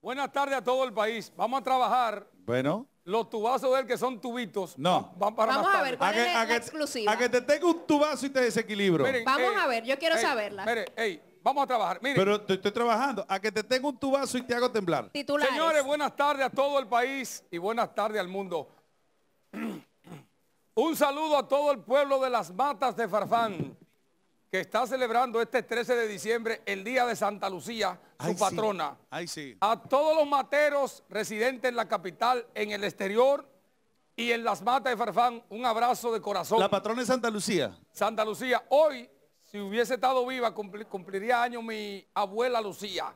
Buenas tardes a todo el país. Vamos a trabajar. Bueno. Los tubazos de él que son tubitos. No. Van para Vamos a ver a que, te tenga un tubazo y te desequilibro. Vamos a ver, yo quiero saberla. Mire, Vamos a trabajar. Pero te estoy trabajando. A que te tenga un tubazo y te hago temblar. Señores, buenas tardes a todo el país y buenas tardes al mundo. un saludo a todo el pueblo de las matas de Farfán que está celebrando este 13 de diciembre el Día de Santa Lucía, su patrona. sí. A todos los materos residentes en la capital, en el exterior y en las matas de Farfán, un abrazo de corazón. La patrona es Santa Lucía. Santa Lucía, hoy, si hubiese estado viva, cumpliría año mi abuela Lucía,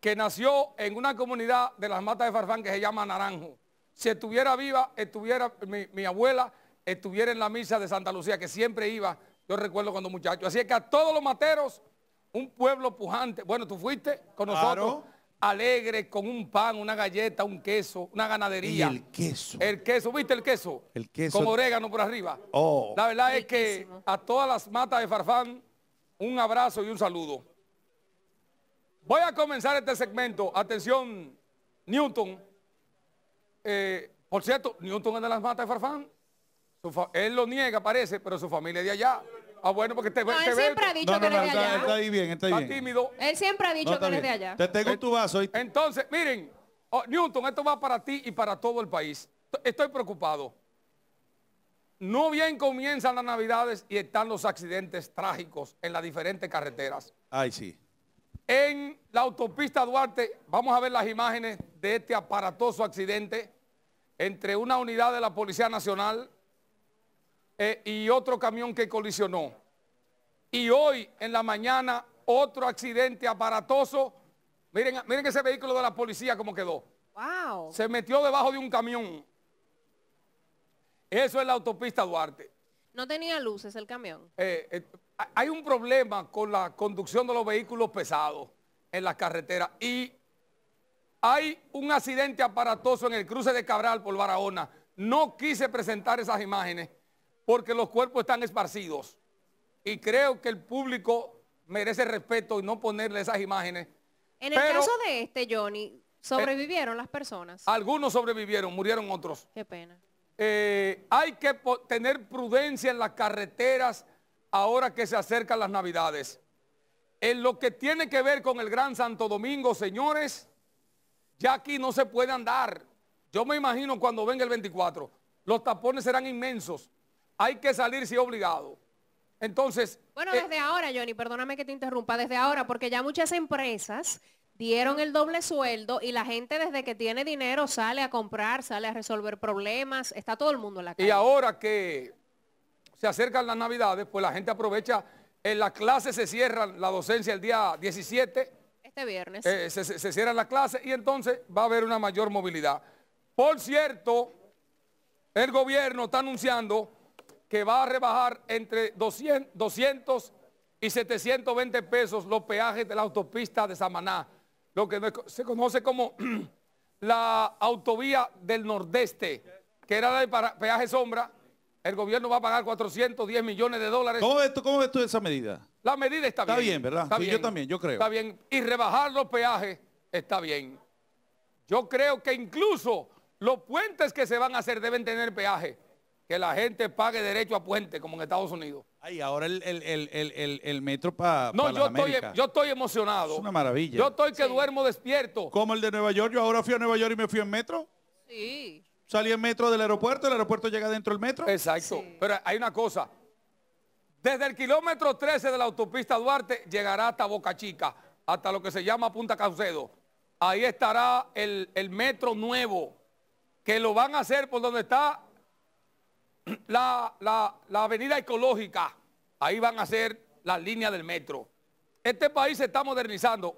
que nació en una comunidad de las matas de Farfán que se llama Naranjo. Si estuviera viva, estuviera mi abuela, estuviera en la misa de Santa Lucía, que siempre iba yo recuerdo cuando muchachos... Así es que a todos los materos, un pueblo pujante. Bueno, tú fuiste con nosotros. Alegre, con un pan, una galleta, un queso, una ganadería. Y el queso. El queso, ¿viste el queso? El queso. Con orégano por arriba. Oh. La verdad es que a todas las matas de Farfán, un abrazo y un saludo. Voy a comenzar este segmento. Atención, Newton. Eh, por cierto, Newton es de las matas de Farfán. Él lo niega, parece, pero su familia es de allá. Ah, bueno, porque te, no, él siempre ha dicho que eres de allá. Está, ahí bien, está ahí bien. tímido. Él siempre ha dicho que eres de allá. Te tengo tu vaso. Entonces, miren, oh, Newton, esto va para ti y para todo el país. Estoy preocupado. No bien comienzan las navidades y están los accidentes trágicos en las diferentes carreteras. Ay, sí. En la autopista Duarte, vamos a ver las imágenes de este aparatoso accidente entre una unidad de la Policía Nacional eh, y otro camión que colisionó. Y hoy en la mañana otro accidente aparatoso. Miren, miren ese vehículo de la policía como quedó. Wow. Se metió debajo de un camión. Eso es la autopista Duarte. No tenía luces el camión. Eh, eh, hay un problema con la conducción de los vehículos pesados en las carreteras y hay un accidente aparatoso en el cruce de Cabral por Barahona. No quise presentar esas imágenes porque los cuerpos están esparcidos. Y creo que el público merece respeto y no ponerle esas imágenes. En el caso de este, Johnny, ¿sobrevivieron eh, las personas? Algunos sobrevivieron, murieron otros. Qué pena. Eh, hay que tener prudencia en las carreteras ahora que se acercan las navidades. En lo que tiene que ver con el Gran Santo Domingo, señores, ya aquí no se puede andar. Yo me imagino cuando venga el 24, los tapones serán inmensos hay que salir si obligado. Entonces. Bueno, eh, desde ahora, Johnny, perdóname que te interrumpa, desde ahora, porque ya muchas empresas dieron el doble sueldo y la gente desde que tiene dinero sale a comprar, sale a resolver problemas, está todo el mundo en la calle. Y ahora que se acercan las navidades, pues la gente aprovecha, en la clase se cierra la docencia el día 17. Este viernes. Eh, se, se, se cierran las clases y entonces va a haber una mayor movilidad. Por cierto, el gobierno está anunciando que va a rebajar entre 200, y 720 pesos los peajes de la autopista de Samaná, lo que se conoce como la autovía del Nordeste, que era de peaje sombra. El gobierno va a pagar 410 millones de dólares. ¿Cómo ves tú, esa medida? La medida está, bien. Está bien, ¿verdad? yo también, yo creo. Está bien. Y rebajar los peajes está bien. Yo creo que incluso los puentes que se van a hacer deben tener peaje que la gente pague derecho a puente, como en Estados Unidos. Ay, ahora el, metro para. No, yo, estoy, em- yo estoy emocionado. Es una maravilla. Yo estoy que duermo despierto. Como el de Nueva York, yo ahora fui a Nueva York y me fui en metro. Sí. Salí en metro del aeropuerto, el aeropuerto llega dentro del metro. Exacto. Pero hay una cosa. Desde el kilómetro 13 de la autopista Duarte llegará hasta Boca Chica, hasta lo que se llama Punta Caucedo. Ahí estará el, el metro nuevo, que lo van a hacer por donde está la, avenida ecológica, ahí van a ser las líneas del metro. Este país se está modernizando.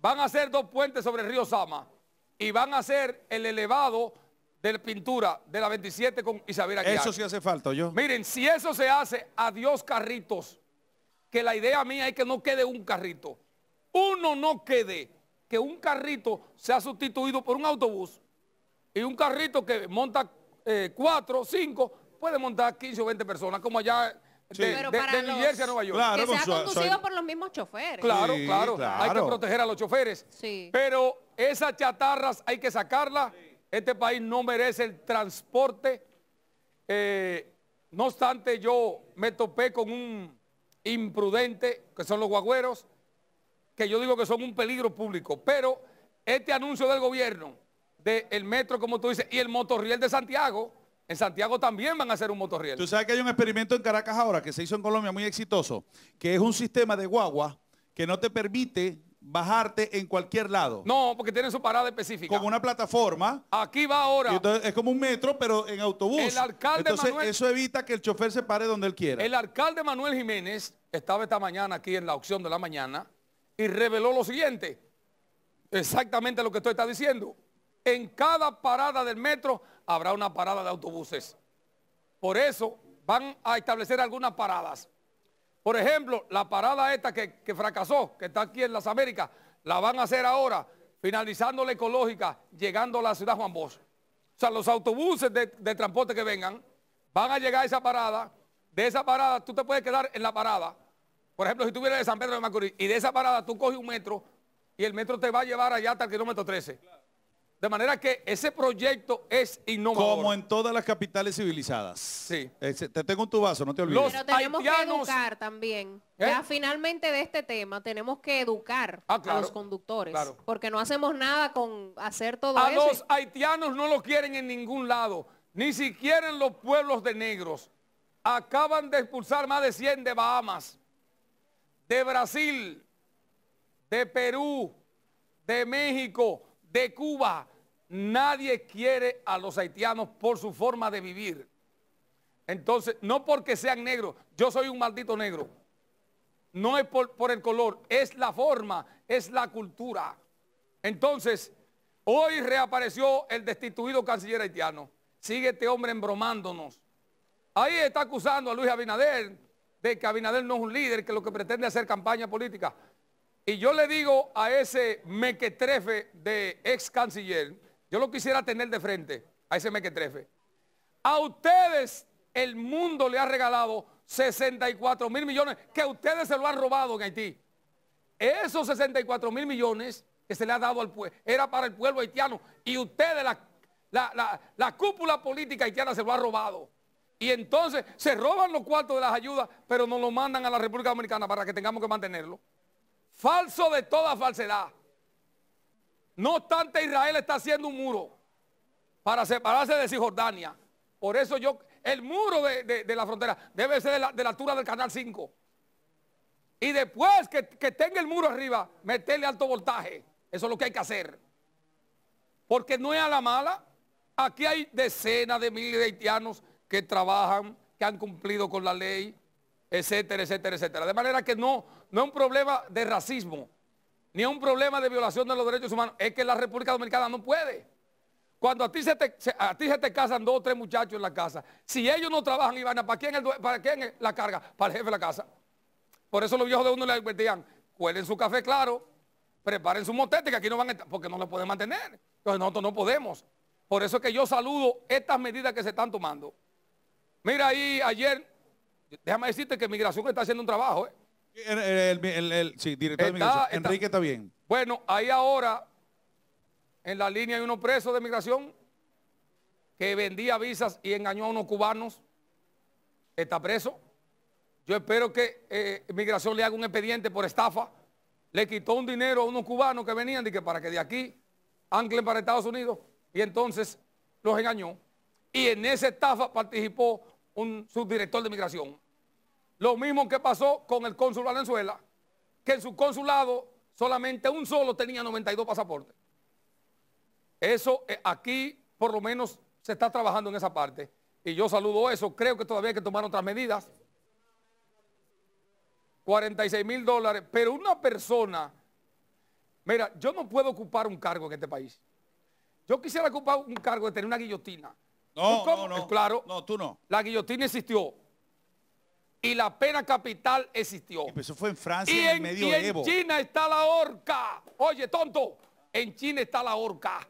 Van a ser dos puentes sobre el río Sama y van a ser el elevado de pintura de la 27 con Isabel Aguilar. Eso sí hace falta, yo. Miren, si eso se hace, adiós carritos. Que la idea mía es que no quede un carrito. Uno no quede que un carrito sea sustituido por un autobús y un carrito que monta eh, cuatro, cinco, puede montar 15 o 20 personas, como allá De, de, Nueva York. que sea conducido por los mismos choferes. Claro, claro, Hay que proteger a los choferes. Sí. Pero esas chatarras hay que sacarlas. Este país no merece el transporte. Eh, no obstante, yo me topé con un imprudente, que son los guagüeros, que yo digo que son un peligro público. Pero este anuncio del gobierno del metro, como tú dices, y el motorriel de Santiago. En Santiago también van a hacer un motorriel. Tú sabes que hay un experimento en Caracas ahora que se hizo en Colombia muy exitoso, que es un sistema de guagua que no te permite bajarte en cualquier lado. No, porque tiene su parada específica. Con una plataforma. Aquí va ahora. es como un metro, pero en autobús. El alcalde entonces, eso evita que el chofer se pare donde él quiera. El alcalde Manuel Jiménez estaba esta mañana aquí en la opción de la mañana y reveló lo siguiente. Exactamente lo que tú estás diciendo en cada parada del metro habrá una parada de autobuses. Por eso van a establecer algunas paradas. Por ejemplo, la parada esta que, fracasó, que está aquí en las Américas, la van a hacer ahora, finalizando la ecológica, llegando a la ciudad Juan Bosch. O sea, los autobuses de, transporte que vengan van a llegar a esa parada. De esa parada tú te puedes quedar en la parada. Por ejemplo, si tú vienes de San Pedro de Macorís y de esa parada tú coges un metro y el metro te va a llevar allá hasta el kilómetro 13. De manera que ese proyecto es innovador. Como en todas las capitales civilizadas. Sí. te tengo un tu vaso, no te olvides. Los tenemos que educar también. ¿Eh? Ya finalmente de este tema tenemos que educar ah, a los conductores. Porque no hacemos nada con hacer todo eso. A los haitianos no lo quieren en ningún lado. Ni siquiera en los pueblos de negros. Acaban de expulsar más de 100 de Bahamas. De Brasil. De Perú. De México. De Cuba Nadie quiere a los haitianos por su forma de vivir. Entonces, no porque sean negros, yo soy un maldito negro. No es por, el color, es la forma, es la cultura. Entonces, hoy reapareció el destituido canciller haitiano. Sigue este hombre embromándonos. Ahí está acusando a Luis Abinader de que Abinader no es un líder, que lo que pretende hacer campaña política. Y yo le digo a ese mequetrefe de ex canciller, yo lo quisiera tener de frente a ese mequetrefe. A ustedes el mundo le ha regalado 64 mil millones que ustedes se lo han robado en Haití. Esos 64 mil millones que se le ha dado al pueblo, era para el pueblo haitiano y ustedes, la, la cúpula política haitiana se lo ha robado. Y entonces se roban los cuartos de las ayudas, pero nos lo mandan a la República Dominicana para que tengamos que mantenerlo. Falso de toda falsedad. No obstante, Israel está haciendo un muro para separarse de Cisjordania. Por eso yo, el muro de, la frontera debe ser de la, altura del canal 5. Y después que, que tenga el muro arriba, meterle alto voltaje. Eso es lo que hay que hacer. Porque no es a la mala. Aquí hay decenas de miles de haitianos que trabajan, que han cumplido con la ley, etcétera, etcétera, etcétera. De manera que no, no es un problema de racismo ni un problema de violación de los derechos humanos, es que la República Dominicana no puede. Cuando a ti se te, casan dos o tres muchachos en la casa, si ellos no trabajan, Ivana, ¿para quién, ¿para la carga? Para el jefe de la casa. Por eso los viejos de uno le advertían, cuelen su café claro, preparen su motete, que aquí no van a estar, porque no lo pueden mantener. Entonces nosotros no podemos. Por eso es que yo saludo estas medidas que se están tomando. Mira ahí, ayer, déjame decirte que Migración está haciendo un trabajo, ¿eh? Enrique está bien. Bueno, ahí ahora en la línea hay uno preso de migración que vendía visas y engañó a unos cubanos. Está preso. Yo espero que eh, migración le haga un expediente por estafa. Le quitó un dinero a unos cubanos que venían de que para que de aquí anclen para Estados Unidos y entonces los engañó. Y en esa estafa participó un subdirector de migración. Lo mismo que pasó con el cónsul Valenzuela, que en su consulado solamente un solo tenía 92 pasaportes. Eso eh, aquí por lo menos se está trabajando en esa parte. Y yo saludo eso. Creo que todavía hay que tomar otras medidas. 46 mil dólares. Pero una persona, mira, yo no puedo ocupar un cargo en este país. Yo quisiera ocupar un cargo de tener una guillotina. No, no, no. Claro. No, tú no. La guillotina existió y la pena capital existió. eso fue en Francia y en, y en China está la horca. Oye, tonto, en China está la horca.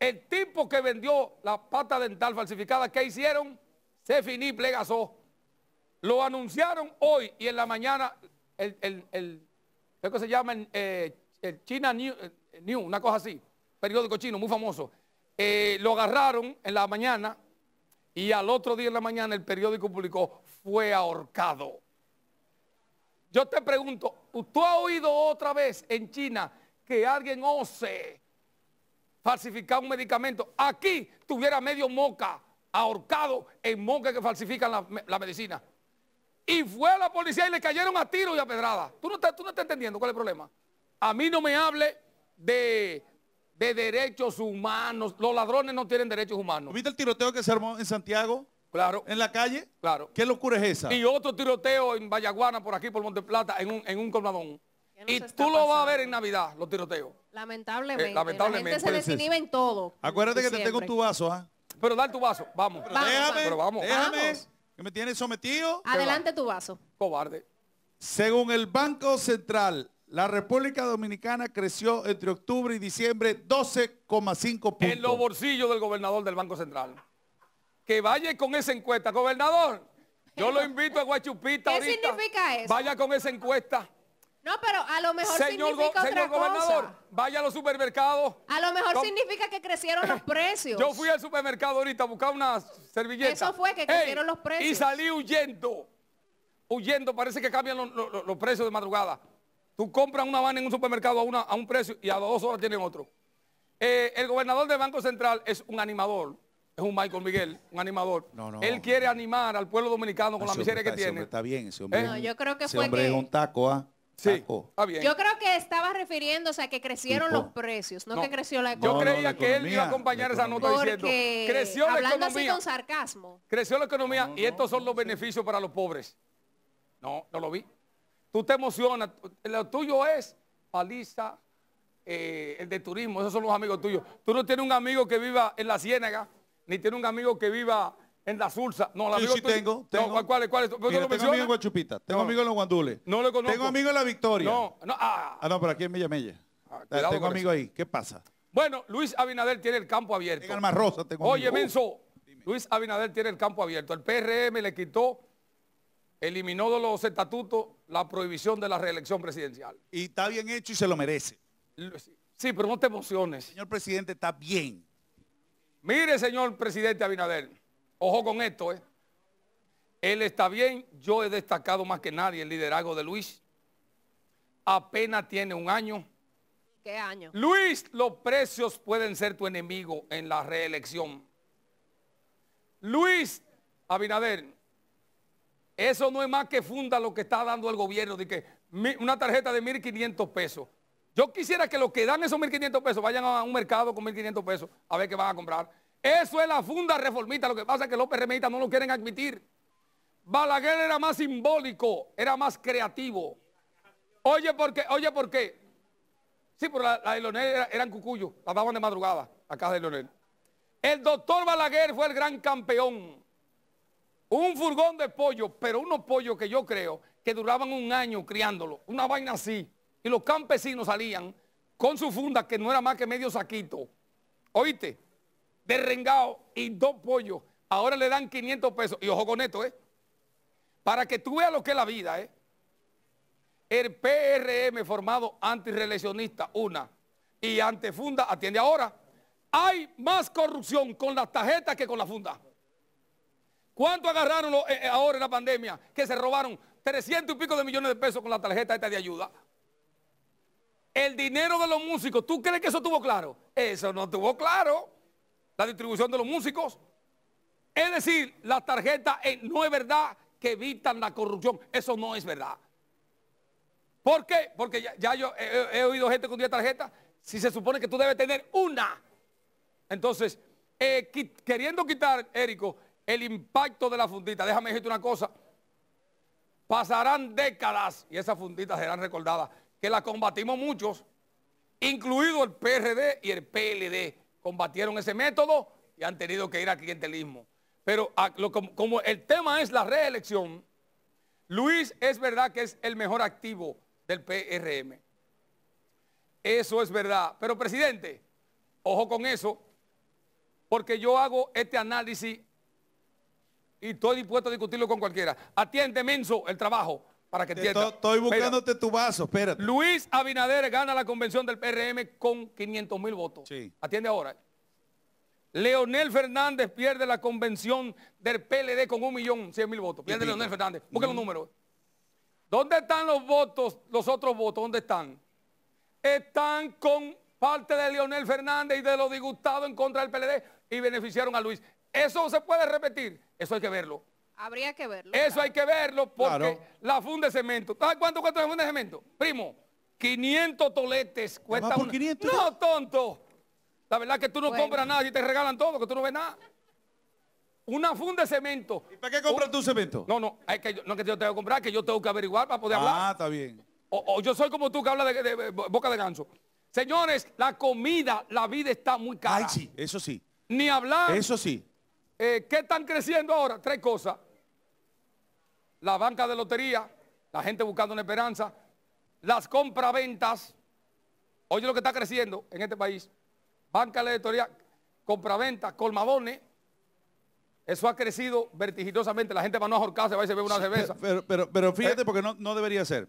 El tipo que vendió la pata dental falsificada, ¿qué hicieron? Se finí, plegazó. Lo anunciaron hoy y en la mañana, el, el, el se llama? el eh, China eh, New, una cosa así, periódico chino muy famoso. Eh, lo agarraron en la mañana y al otro día en la mañana el periódico publicó, fue ahorcado. Yo te pregunto, ¿tú has oído otra vez en China que alguien ose falsificar un medicamento? Aquí tuviera medio moca ahorcado en moca que falsifican la, medicina. Y fue a la policía y le cayeron a tiro y a pedrada. ¿Tú no, tú no estás entendiendo cuál es el problema. A mí no me hable de de derechos humanos. Los ladrones no tienen derechos humanos. ¿Viste el tiroteo que se armó en Santiago? Claro. ¿En la calle? Claro. ¿Qué locura es esa? Y otro tiroteo en Vallaguana, por aquí, por Monteplata, en un, en un colmadón. Y tú lo vas a ver en Navidad, los tiroteos. Lamentablemente. Eh, lamentablemente. La gente se en todo. Acuérdate que te tengo tu vaso, ¿ah? Pero dale tu vaso, vamos. Pero vamos déjame, pero vamos. que me tienes sometido. Adelante tu vaso. Cobarde. Según el Banco Central la República Dominicana creció entre octubre y diciembre 12,5 puntos. En los bolsillos del gobernador del Banco Central. Que vaya con esa encuesta. Gobernador, yo lo invito a Guachupita ¿Qué significa eso? Vaya con esa encuesta. No, pero a lo mejor significa otra cosa. señor gobernador, vaya a los supermercados. A lo mejor significa que crecieron los precios. Yo fui al supermercado ahorita a buscar una servilleta. Eso fue, que crecieron los precios. Y salí huyendo. Huyendo, parece que cambian los precios de madrugada. Tú compras una banda en un supermercado a, una, a un precio y a dos horas tienen otro. Eh, el gobernador del Banco Central es un animador, es un Michael Miguel, un animador. Él quiere animar al pueblo dominicano con ah, la miseria que tiene. está bien, ese ¿Eh? hombre. yo creo que fue un taco, ah, Sí, está bien. Yo creo que estaba refiriéndose a que crecieron los precios, no, que creció la economía. Yo creía que él iba a acompañar esa nota diciendo, creció la economía. Así con sarcasmo. Creció la economía y estos son los beneficios para los pobres. No, no lo vi tú te emocionas. Lo tuyo es paliza, eh, el de turismo, esos son los amigos tuyos. Tú no tienes un amigo que viva en la Ciénaga, ni tienes un amigo que viva en la Sursa. No, la sí, tengo, tengo. ¿cuál, cuál, cuál, tengo amigo en tengo en los Guandules. No lo conozco. Tengo amigo en la Victoria. No, no, ah. ah no, pero aquí en Mella ah, ah, tengo amigo ahí. ¿Qué pasa? Bueno, Luis Abinader tiene el campo abierto. En Alma tengo Oye, menso, Luis Abinader tiene el campo abierto. El PRM le quitó eliminó de los estatutos la prohibición de la reelección presidencial. Y está bien hecho y se lo merece. Sí, pero no te emociones. Señor presidente, está bien. Mire, señor presidente Abinader, ojo con esto, ¿eh? Él está bien, yo he destacado más que nadie el liderazgo de Luis. Apenas tiene un año. ¿Qué año? Luis, los precios pueden ser tu enemigo en la reelección. Luis Abinader, eso no es más que funda lo que está dando el gobierno de que una tarjeta de 1.500 pesos. Yo quisiera que los que dan esos 1.500 pesos vayan a un mercado con 1.500 pesos a ver qué van a comprar. Eso es la funda reformista. Lo que pasa es que López Remita no lo quieren admitir. Balaguer era más simbólico, era más creativo. Oye, ¿por qué? Oye, ¿por qué? Sí, pero la, de Leonel era, eran cucuyos, la daban de madrugada, la casa de Leonel. El doctor Balaguer fue el gran campeón un furgón de pollo, pero unos pollos que yo creo que duraban un año criándolo, una vaina así. Y los campesinos salían con su funda, que no era más que medio saquito, oíste, derrengado y dos pollos. Ahora le dan 500 pesos. Y ojo con esto, ¿eh? Para que tú veas lo que es la vida, ¿eh? El PRM formado antirreleccionista, una, y ante funda, atiende ahora. Hay más corrupción con las tarjetas que con la funda. ¿Cuánto agarraron eh, eh, ahora en la pandemia que se robaron 300 y pico de millones de pesos con la tarjeta esta de ayuda? El dinero de los músicos, ¿tú crees que eso tuvo claro? Eso no tuvo claro. La distribución de los músicos. Es decir, las tarjetas eh, no es verdad que evitan la corrupción. Eso no es verdad. ¿Por qué? Porque ya, yo he, oído gente con 10 tarjetas. Si se supone que tú debes tener una. Entonces, queriendo quitar, Érico, el impacto de la fundita. Déjame decirte una cosa. Pasarán décadas y esas funditas serán recordadas, que la combatimos muchos, incluido el PRD y el PLD. Combatieron ese método y han tenido que ir al clientelismo. Pero ah, como el tema es la reelección, Luis es verdad que es el mejor activo del PRM. Eso es verdad. Pero presidente, ojo con eso, porque yo hago este análisis y estoy dispuesto a discutirlo con cualquiera. Atiende, Menso, el trabajo para que entienda. Estoy buscándote tu vaso, espérate. Luis Abinader gana la convención del PRM con 500 mil votos. Sí. Atiende ahora. Leonel Fernández pierde la convención del PLD con un millón cien mil votos. Pierde Leonel Fernández. Busca un número. ¿Dónde están los votos, los otros votos? ¿Dónde están? Están con parte de Leonel Fernández y de los disgustados en contra del PLD y beneficiaron a Luis. Eso se puede repetir. Eso hay que verlo. Habría que verlo. Eso hay que verlo porque la funda de cemento. ¿Sabes cuánto cuesta la funda de cemento? Primo, 500 toletes cuesta un No, tonto. La verdad que tú no compras nada y te regalan todo, que tú no ves nada. Una funda de cemento. ¿Y para qué compras oh. tú cemento? No, no, es que yo, no es que yo tengo que comprar, que yo tengo que averiguar para poder ah, hablar. Ah, está bien. O, yo soy como tú que habla de, de, boca de ganso. Señores, la comida, la vida está muy cara. Ay, sí, eso sí. Ni hablar. Eso sí. Eh, ¿Qué están creciendo ahora? Tres cosas. La banca de lotería, la gente buscando una esperanza, las compraventas. Oye lo que está creciendo en este país. Banca de lotería, compraventas, colmabones. Eso ha crecido vertiginosamente. La gente va a no ahorcarse, va irse a ve una cerveza. Pero, eh. fíjate, porque no, debería ser.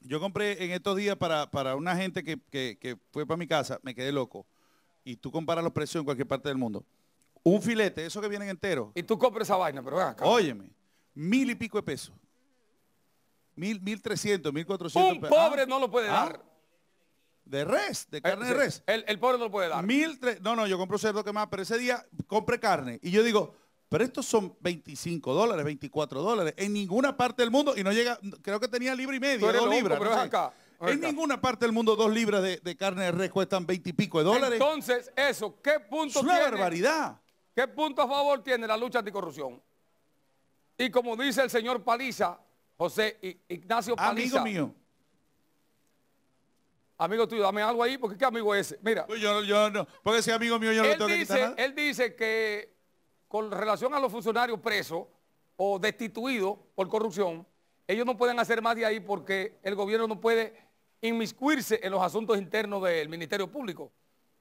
Yo compré en estos días para, una gente que, que fue para mi casa, me quedé loco. Y tú comparas los precios en cualquier parte del mundo. Un filete, eso que vienen entero. Y tú compras esa vaina, pero ven acá. Óyeme, mil y pico de pesos. Mil, mil trescientos, mil cuatrocientos. Un pobre ¿Ah? no lo puede ¿Ah? dar. De res, de eh, carne de res. El, pobre no lo puede dar. Mil tre no, no, yo compro cerdo que más, pero ese día compré carne. Y yo digo, pero estos son 25 dólares, 24 dólares. En ninguna parte del mundo, y no llega, creo que tenía libra y medio, dos libras. Pero acá. En ninguna parte del mundo dos libras de, carne de res cuestan 20 y pico de dólares. Entonces, eso, ¿qué punto Es una barbaridad. ¿Qué punto a favor tiene la lucha anticorrupción? Y como dice el señor Paliza, José Ignacio Paliza. Amigo mío. Amigo tuyo, dame algo ahí, porque qué amigo es ese. Mira. Pues yo, no, puede ser amigo mío yo no tengo que Él dice que con relación a los funcionarios presos o destituidos por corrupción, ellos no pueden hacer más de ahí porque el gobierno no puede inmiscuirse en los asuntos internos del Ministerio Público.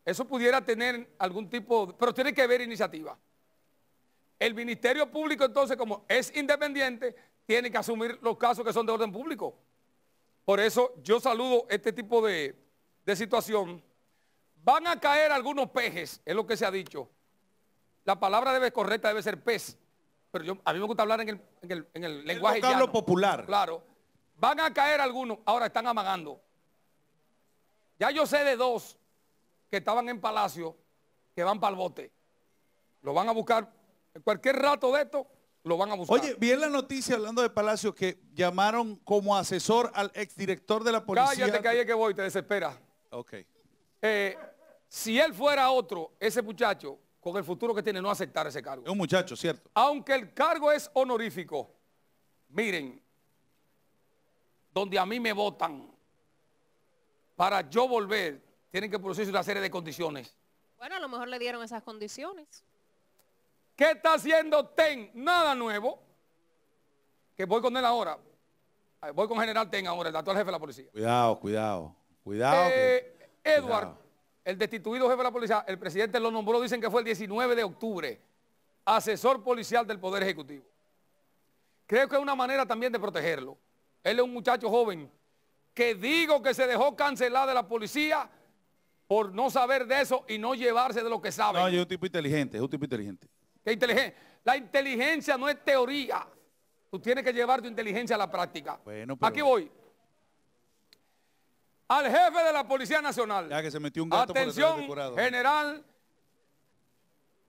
Eso pudiera tener algún tipo, pero tiene que haber iniciativa. El Ministerio Público entonces, como es independiente, tiene que asumir los casos que son de orden público. Por eso yo saludo este tipo de, situación. Van a caer algunos pejes, es lo que se ha dicho. La palabra debe correcta debe ser pez, pero yo, a mí me gusta hablar en el, en en el lenguaje popular. Claro. Van a caer algunos, ahora están amagando. Ya yo sé de dos que estaban en Palacio que van para el bote. Lo van a buscar. En cualquier rato de esto, lo van a buscar. Oye, vi la noticia hablando de Palacio que llamaron como asesor al exdirector de la policía. Cállate, calle que voy, te desespera. Ok. Eh, si él fuera otro, ese muchacho, con el futuro que tiene, no aceptar ese cargo. Es un muchacho, cierto. Aunque el cargo es honorífico, miren, donde a mí me votan para yo volver tienen que producirse una serie de condiciones. Bueno, a lo mejor le dieron esas condiciones. ¿Qué está haciendo TEN? Nada nuevo. Que voy con él ahora. Eh, voy con General TEN ahora, el actual jefe de la policía. Cuidado, cuidado. Cuidado. Eh, Edward, el destituido jefe de la policía, el presidente lo nombró, dicen que fue el 19 de octubre, asesor policial del Poder Ejecutivo. Creo que es una manera también de protegerlo. Él es un muchacho joven que digo que se dejó cancelar de la policía por no saber de eso y no llevarse de lo que sabe. No, yo es un tipo inteligente, es un tipo inteligente. ¿Qué inteligente? La inteligencia no es teoría. Tú tienes que llevar tu inteligencia a la práctica. Bueno, pero... Aquí voy. Al jefe de la Policía Nacional. Ya que se metió un gato Atención, el general.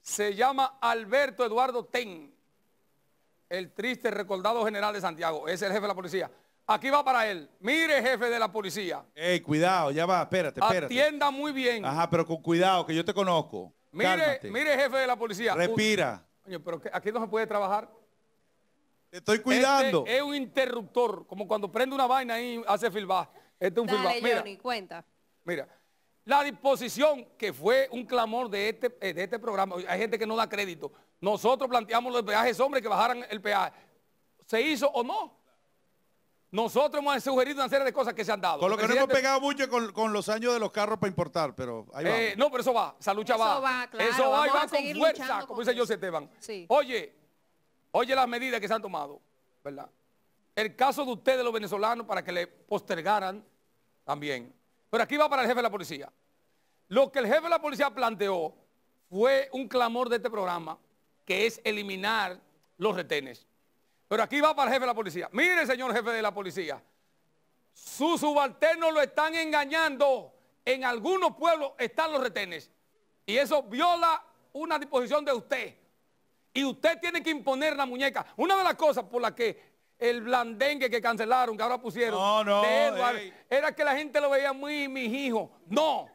Se llama Alberto Eduardo Ten. El triste recordado general de Santiago. Es el jefe de la policía. Aquí va para él. Mire, jefe de la policía. Ey, cuidado, ya va, espérate, Atienda muy bien. Ajá, pero con cuidado, que yo te conozco. Mire, mire, jefe de la policía. Respira. coño, pero aquí no se puede trabajar. Te estoy este cuidando. es un interruptor, como cuando prende una vaina y hace filbar. Este es un Mira, cuenta. Mira, la disposición que fue un clamor de este, eh, de este programa, hay gente que no da crédito. Nosotros planteamos los peajes, hombre, que bajaran el peaje. ¿Se hizo o no? Nosotros hemos sugerido una serie de cosas que se han dado. Con lo que no hemos pegado mucho con, los años de los carros para importar, pero ahí eh, va. no, pero eso va, esa lucha eso va. claro, eso va, y va con fuerza, como dice José Esteban. Oye, oye las medidas que se han tomado, ¿verdad? El caso de ustedes, los venezolanos, para que le postergaran también. Pero aquí va para el jefe de la policía. Lo que el jefe de la policía planteó fue un clamor de este programa, que es eliminar los retenes. Pero aquí va para el jefe de la policía. Mire, señor jefe de la policía, sus subalternos lo están engañando. En algunos pueblos están los retenes. Y eso viola una disposición de usted. Y usted tiene que imponer la muñeca. Una de las cosas por las que el blandengue que cancelaron, que ahora pusieron, era que la gente lo veía muy mijijo. No,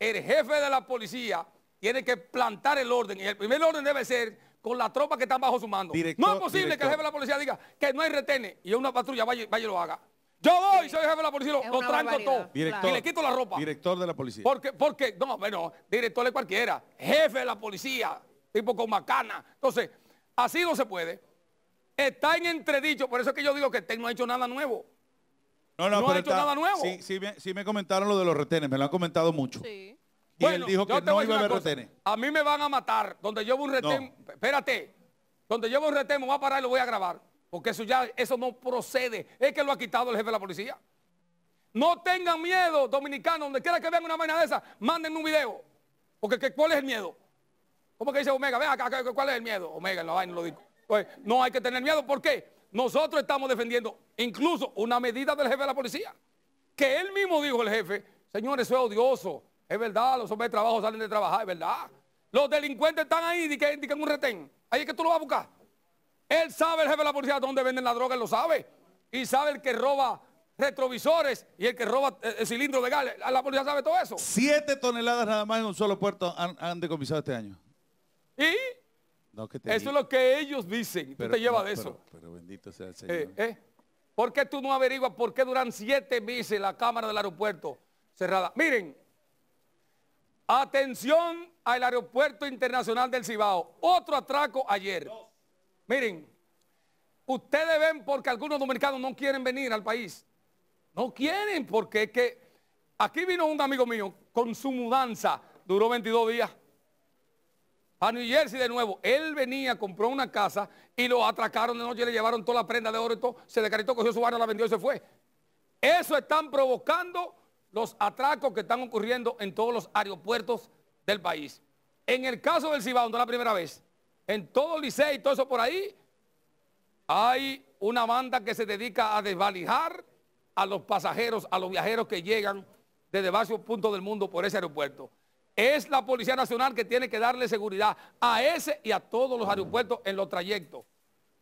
el jefe de la policía tiene que plantar el orden. Y el primer orden debe ser con la tropa que están bajo su mando. no es posible que el jefe de la policía diga que no hay retenes y una patrulla vaya, vaya y lo haga. Yo voy, soy jefe de la policía, lo, tranco todo. y le quito la ropa. Director de la policía. Porque, porque, no, bueno, director de cualquiera, jefe de la policía, tipo con macana. Entonces, así no se puede. Está en entredicho, por eso es que yo digo que TEC este no ha hecho nada nuevo. No, ha hecho nada nuevo. Sí, me, sí me comentaron lo de los retenes, me lo han comentado mucho. Sí bueno, a A mí me van a matar. Donde llevo un retén, espérate. Donde llevo un retén, me voy a parar y lo voy a grabar. Porque eso ya, eso no procede. Es que lo ha quitado el jefe de la policía. No tengan miedo, dominicanos. Donde quiera que vean una vaina de esa, manden un video. Porque ¿cuál es el miedo? ¿Cómo que dice Omega? Ven acá, ¿cuál es el miedo? Omega, lo digo. Pues, no hay que tener miedo. ¿Por qué? Nosotros estamos defendiendo incluso una medida del jefe de la policía. Que él mismo dijo el jefe, señores, eso es odioso. Es verdad, los hombres de trabajo salen de trabajar, es verdad. Los delincuentes están ahí, y que, indican un retén. Ahí es que tú lo vas a buscar. Él sabe, el jefe de la policía, dónde venden la droga, él lo sabe. Y sabe el que roba retrovisores y el que roba el eh, eh, cilindro de gas. La policía sabe todo eso. Siete toneladas nada más en un solo puerto han, decomisado este año. ¿Y? eso es lo que ellos dicen. Pero, tú te llevas de eso. Pero, bendito sea el eh, Señor. ¿Por qué tú no averiguas por qué duran siete meses la cámara del aeropuerto cerrada? Miren, Atención al aeropuerto internacional del Cibao. Otro atraco ayer. Miren, ustedes ven porque algunos dominicanos no quieren venir al país. No quieren porque que aquí vino un amigo mío con su mudanza. Duró 22 días. A New Jersey de nuevo. Él venía, compró una casa y lo atracaron de noche, le llevaron toda la prenda de oro y todo. Se descaritó, cogió su barrio, la vendió y se fue. Eso están provocando los atracos que están ocurriendo en todos los aeropuertos del país. En el caso del Cibao, no es la primera vez, en todo Licey y todo eso por ahí, hay una banda que se dedica a desvalijar a los pasajeros, a los viajeros que llegan desde varios puntos del mundo por ese aeropuerto. Es la Policía Nacional que tiene que darle seguridad a ese y a todos los aeropuertos en los trayectos.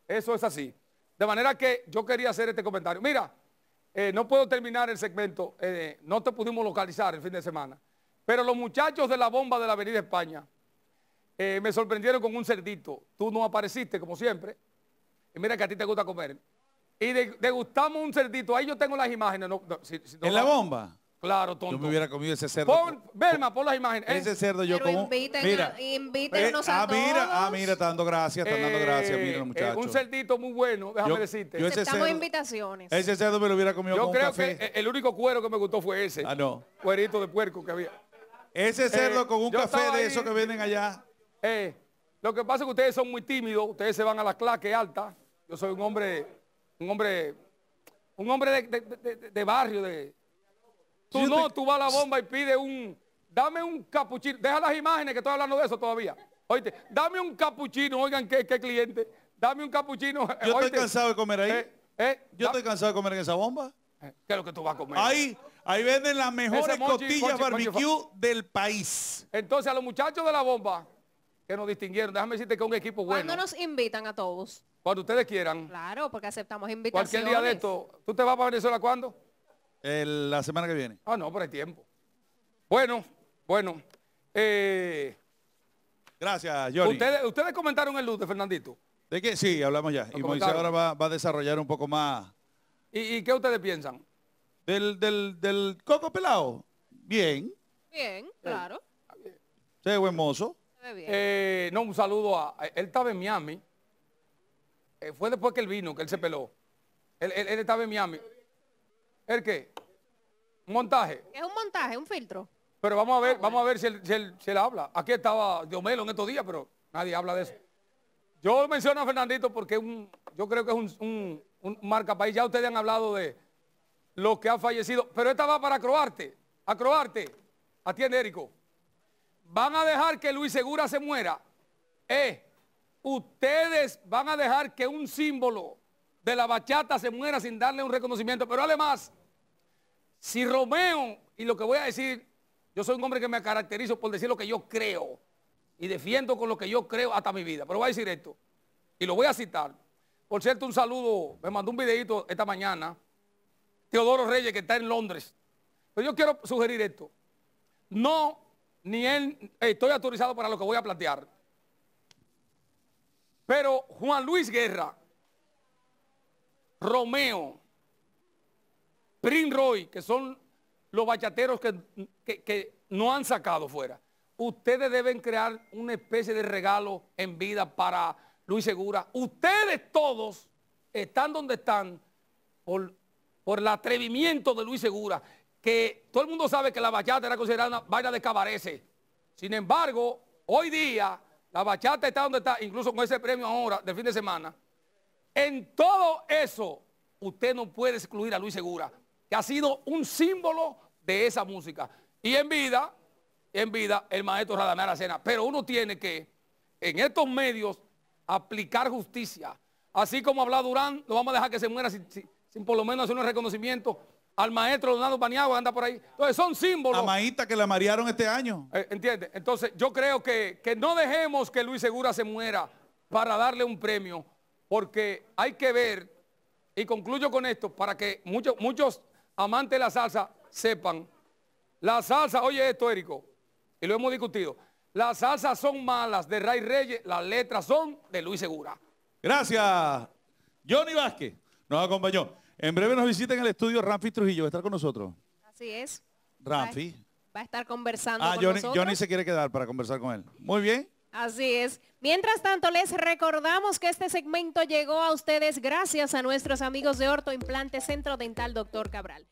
Eso es así. De manera que yo quería hacer este comentario. Mira, eh, no puedo terminar el segmento, eh, no te pudimos localizar el fin de semana, pero los muchachos de la bomba de la Avenida España eh, me sorprendieron con un cerdito. Tú no apareciste, como siempre. Y mira que a ti te gusta comer. Y degustamos un cerdito. Ahí yo tengo las imágenes. ¿En la bomba? Claro, tonto. Yo me hubiera comido ese cerdo. Pon, Belma, pon las imágenes. Ese eh. cerdo yo como. Inviten eh, ah, Mira, ah, mira, está dando gracias, está dando gracias, mira, eh, muchachos. un cerdito muy bueno, déjame decirte. Estamos invitaciones. Ese cerdo me lo hubiera comido yo con café. Yo creo que el único cuero que me gustó fue ese. Ah, no. Cuerito de puerco que había. Ese cerdo con un café de esos que venden allá. lo que pasa es que ustedes son muy tímidos, ustedes se van a la claque alta. Yo soy un hombre, un hombre, un hombre de, de, de, de barrio, de Tú no, tú vas a la bomba y pides un, dame un capuchino. Deja las imágenes que estoy hablando de eso todavía. Oíste, dame un capuchino, oigan, qué, cliente. Dame un capuchino. Yo estoy cansado de comer ahí. Eh, eh, yo estoy cansado de comer en esa bomba. Eh, ¿Qué es lo que tú vas a comer? Ahí, ahí venden las mejores costillas barbecue del país. Entonces, a los muchachos de la bomba que nos distinguieron, déjame decirte que es un equipo ah, bueno. ¿Cuándo nos invitan a todos? Cuando ustedes quieran. Claro, porque aceptamos invitaciones. Cualquier día de esto. ¿Tú te vas para Venezuela cuándo? la semana que viene. Ah, no, por el tiempo. Bueno, bueno. Eh, Gracias, Johnny. Ustedes, comentaron el de Fernandito. ¿De qué? Sí, hablamos ya. y Moisés ahora va, a desarrollar un poco más. ¿Y, qué ustedes piensan? Del, del, coco pelado. Bien. Bien, claro. Se ve buen eh, no, un saludo a. Él estaba en Miami. Eh, fue después que él vino, que él se peló. Él, él estaba en Miami. ¿El qué? Un montaje. Es un montaje, un filtro. Pero vamos a ver, ah, vamos a ver si él, si habla. Aquí estaba Diomelo en estos días, pero nadie habla de eso. Yo menciono a Fernandito porque un, yo creo que es un, un, un, marca país. Ya ustedes han hablado de lo que ha fallecido. Pero esta va para Acroarte. A Croarte. Atiende, Érico. Van a dejar que Luis Segura se muera. Eh, ustedes van a dejar que un símbolo de la bachata se muera sin darle un reconocimiento. Pero además... Si Romeo, y lo que voy a decir, yo soy un hombre que me caracterizo por decir lo que yo creo y defiendo con lo que yo creo hasta mi vida, pero voy a decir esto y lo voy a citar. Por cierto, un saludo, me mandó un videito esta mañana, Teodoro Reyes, que está en Londres. Pero yo quiero sugerir esto. No, ni él, eh, estoy autorizado para lo que voy a plantear. Pero Juan Luis Guerra, Romeo, Roy que son los bachateros que, no han sacado fuera. Ustedes deben crear una especie de regalo en vida para Luis Segura. Ustedes todos están donde están por, el atrevimiento de Luis Segura, que todo el mundo sabe que la bachata era considerada una vaina de cabarece. Sin embargo, hoy día la bachata está donde está, incluso con ese premio ahora de fin de semana. En todo eso, usted no puede excluir a Luis Segura que ha sido un símbolo de esa música. Y en vida, en vida, el maestro Radamel cena. Pero uno tiene que, en estos medios, aplicar justicia. Así como habla Durán, no vamos a dejar que se muera sin, por lo menos hacer un reconocimiento al maestro donado que anda por ahí. Entonces son símbolos. A Maíta que la marearon este año. Eh, Entiende. Entonces yo creo que, que no dejemos que Luis Segura se muera para darle un premio, porque hay que ver, y concluyo con esto, para que muchos, muchos amante de la salsa, sepan, la salsa, oye esto, Érico, y lo hemos discutido. Las salsas son malas de Ray Reyes, las letras son de Luis Segura. Gracias. Johnny Vázquez nos acompañó. En breve nos visita en el estudio Ramfi Trujillo, va a estar con nosotros. Así es. Ramfi. Va a estar conversando ah, con Johnny, Ah, Johnny se quiere quedar para conversar con él. Muy bien. Así es. Mientras tanto, les recordamos que este segmento llegó a ustedes gracias a nuestros amigos de Ortoimplante Centro Dental Doctor Cabral.